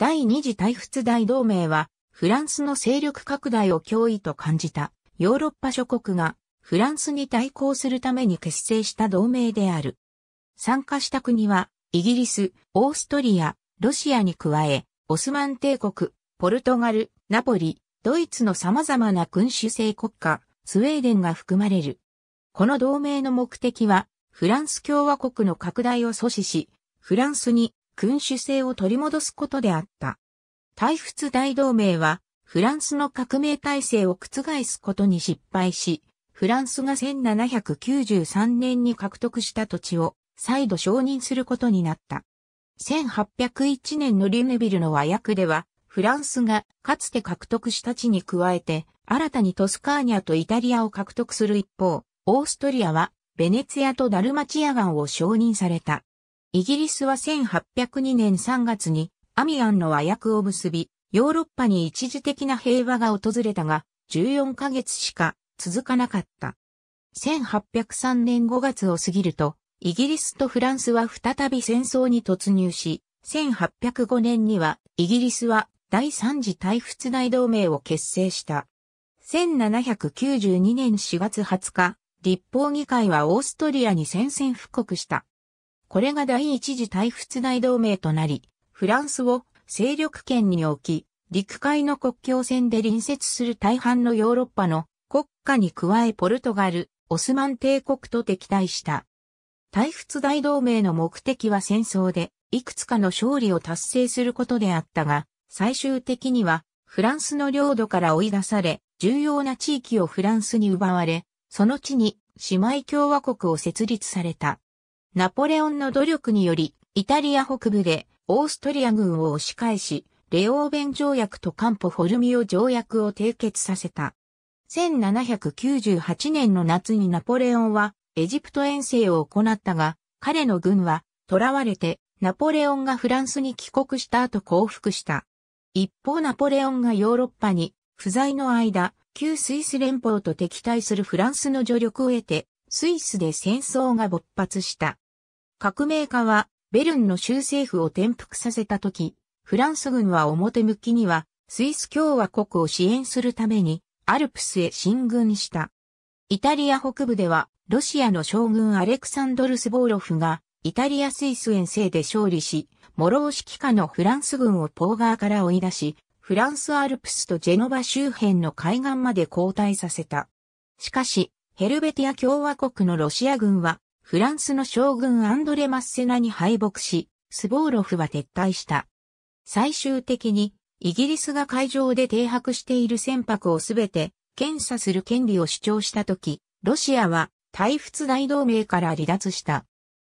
第二次大仏大同盟は、フランスの勢力拡大を脅威と感じたヨーロッパ諸国がフランスに対抗するために結成した同盟である。参加した国は、イギリス、オーストリア、ロシアに加え、オスマン帝国、ポルトガル、ナポリ、ドイツの様々な君主制国家、スウェーデンが含まれる。この同盟の目的は、フランス共和国の拡大を阻止し、フランスに君主制を取り戻すことであった。大仏大同盟は、フランスの革命体制を覆すことに失敗し、フランスが1793年に獲得した土地を再度承認することになった。1801年のリュネビルの和訳では、フランスがかつて獲得した地に加えて、新たにトスカーニャとイタリアを獲得する一方、オーストリアはベネツィアとダルマチアガンを承認された。イギリスは1802年3月にアミアンの和訳を結び、ヨーロッパに一時的な平和が訪れたが、14ヶ月しか続かなかった。1803年5月を過ぎると、イギリスとフランスは再び戦争に突入し、1805年にはイギリスは第三次大仏大同盟を結成した。1792年4月20日、立法議会はオーストリアに宣戦布告した。これが第一次大仏大同盟となり、フランスを勢力圏に置き、陸海の国境線で隣接する大半のヨーロッパの国家に加えポルトガル、オスマン帝国と敵対した。大仏大同盟の目的は戦争で、いくつかの勝利を達成することであったが、最終的には、フランスの領土から追い出され、重要な地域をフランスに奪われ、その地に姉妹共和国を設立された。ナポレオンの努力により、イタリア北部でオーストリア軍を押し返し、レオーベン条約とカンポ・フォルミオ条約を締結させた。1798年の夏にナポレオンはエジプト遠征を行ったが、彼の軍は囚われてナポレオンがフランスに帰国した後降伏した。一方ナポレオンがヨーロッパに不在の間、旧スイス連邦と敵対するフランスの助力を得てスイスで戦争が勃発した。革命家は、ベルンの州政府を転覆させたとき、フランス軍は表向きには、スイス共和国を支援するために、アルプスへ進軍した。イタリア北部では、ロシアの将軍アレクサンドル・スボーロフが、イタリア・スイス遠征で勝利し、モロー指揮下のフランス軍をポーガーから追い出し、フランスアルプスとジェノバ周辺の海岸まで後退させた。しかし、ヘルベティア共和国のロシア軍は、フランスの将軍アンドレ・マッセナに敗北し、スボーロフは撤退した。最終的に、イギリスが海上で停泊している船舶をすべて検査する権利を主張したとき、ロシアは退仏大同盟から離脱した。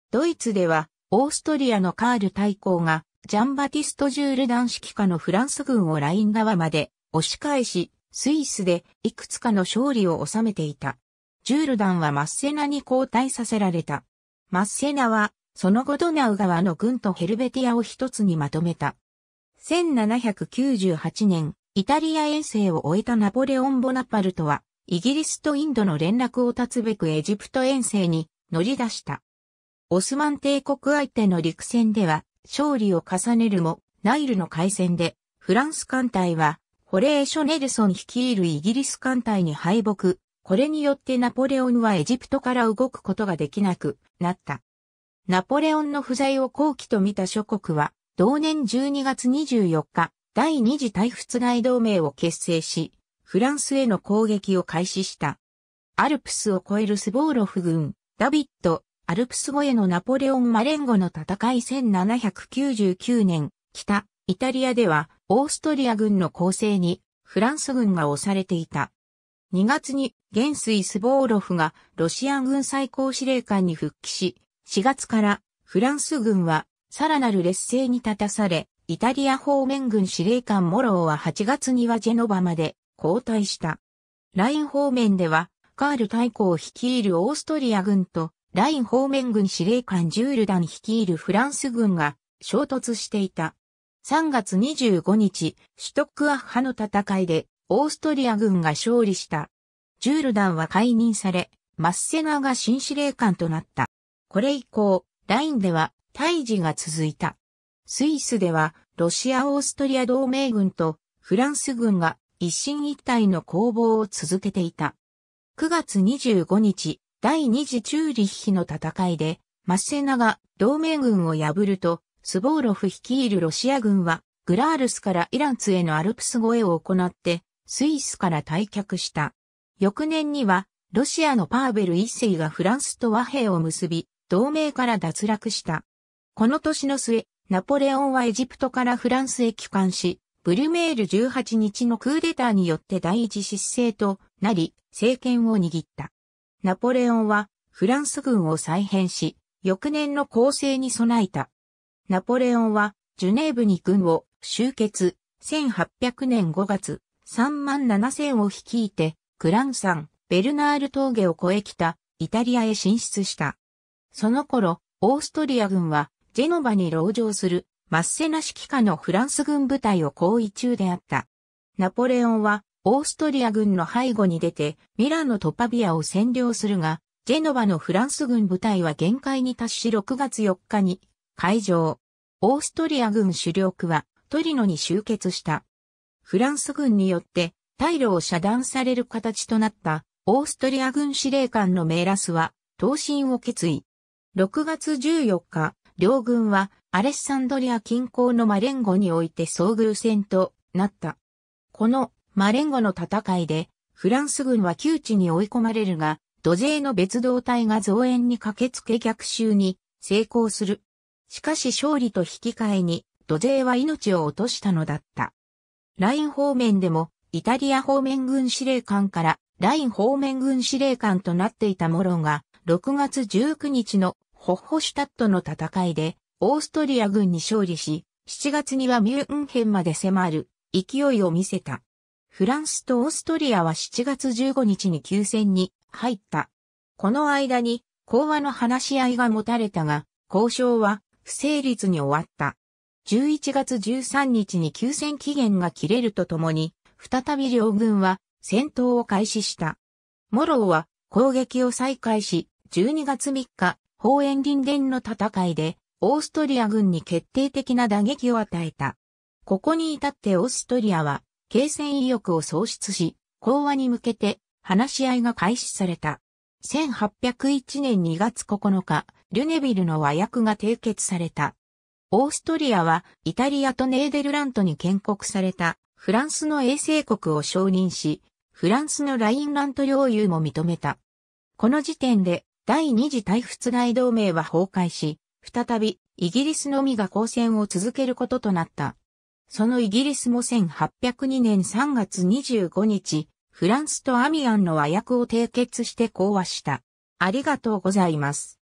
ドイツでは、オーストリアのカール大公が、ジャンバティスト・ジュール男子指揮下のフランス軍をライン側まで押し返し、スイスでいくつかの勝利を収めていた。ジュールダンはマッセナに交代させられた。マッセナは、その後ドナウ川の軍とヘルベティアを一つにまとめた。1798年、イタリア遠征を終えたナポレオン・ボナパルトは、イギリスとインドの連絡を断つべくエジプト遠征に乗り出した。オスマン帝国相手の陸戦では勝利を重ねるも、ナイルの海戦で、フランス艦隊は、ホレーショ・ネルソン率いるイギリス艦隊に敗北、これによってナポレオンはエジプトから動くことができなくなった。ナポレオンの不在を後期と見た諸国は、同年12月24日、第二次大仏外同盟を結成し、フランスへの攻撃を開始した。アルプスを越えるスボーロフ軍、ダビット、アルプス越えのナポレオン・マレンゴの戦い1799年、北、イタリアでは、オーストリア軍の攻勢に、フランス軍が押されていた。2月に元帥スボーロフがロシア軍最高司令官に復帰し、4月からフランス軍はさらなる劣勢に立たされ、イタリア方面軍司令官モローは8月にはジェノバまで交代した。ライン方面ではカール大公を率いるオーストリア軍とライン方面軍司令官ジュールダン率いるフランス軍が衝突していた。3月25日、シュトックアッハの戦いでオーストリア軍が勝利した。ジュールダンは解任され、マッセナーが新司令官となった。これ以降、ラインでは退治が続いた。スイスでは、ロシア・オーストリア同盟軍とフランス軍が一進一退の攻防を続けていた。9月25日、第二次チューリッヒの戦いで、マッセナが同盟軍を破ると、スボーロフ率いるロシア軍は、グラールスからイランツへのアルプス越えを行って、スイスから退却した。翌年には、ロシアのパーベル一世がフランスと和平を結び、同盟から脱落した。この年の末、ナポレオンはエジプトからフランスへ帰還し、ブリュメール18日のクーデターによって第一失政となり、政権を握った。ナポレオンはフランス軍を再編し、翌年の攻勢に備えた。ナポレオンはジュネーブに軍を集結、1800年5月、3万7千を率いて、クラン山、ベルナール峠を越え北、イタリアへ進出した。その頃、オーストリア軍は、ジェノバに籠城する、マッセナ指揮下のフランス軍部隊を行為中であった。ナポレオンは、オーストリア軍の背後に出て、ミラノとパビアを占領するが、ジェノバのフランス軍部隊は限界に達し6月4日に、会場。オーストリア軍主力は、トリノに集結した。フランス軍によって退路を遮断される形となったオーストリア軍司令官のメーラスは投進を決意。6月14日、両軍はアレッサンドリア近郊のマレンゴにおいて遭遇戦となった。このマレンゴの戦いでフランス軍は窮地に追い込まれるが、土勢の別動隊が増援に駆けつけ逆襲に成功する。しかし勝利と引き換えに土勢は命を落としたのだった。ライン方面でも、イタリア方面軍司令官からライン方面軍司令官となっていたモロが、6月19日のホッホシュタットの戦いで、オーストリア軍に勝利し、7月にはミューンヘンまで迫る勢いを見せた。フランスとオーストリアは7月15日に休戦に入った。この間に講和の話し合いが持たれたが、交渉は不成立に終わった。11月13日に休戦期限が切れるとともに、再び両軍は戦闘を開始した。モローは攻撃を再開し、12月3日、方円林殿の戦いで、オーストリア軍に決定的な打撃を与えた。ここに至ってオーストリアは、継戦意欲を喪失し、講和に向けて話し合いが開始された。1801年2月9日、ルネビルの和訳が締結された。オーストリアはイタリアとネーデルラントに建国されたフランスの衛星国を承認し、フランスのラインラント領有も認めた。この時点で第二次大仏大同盟は崩壊し、再びイギリスのみが交戦を続けることとなった。そのイギリスも1802年3月25日、フランスとアミアンの和訳を締結して講和した。ありがとうございます。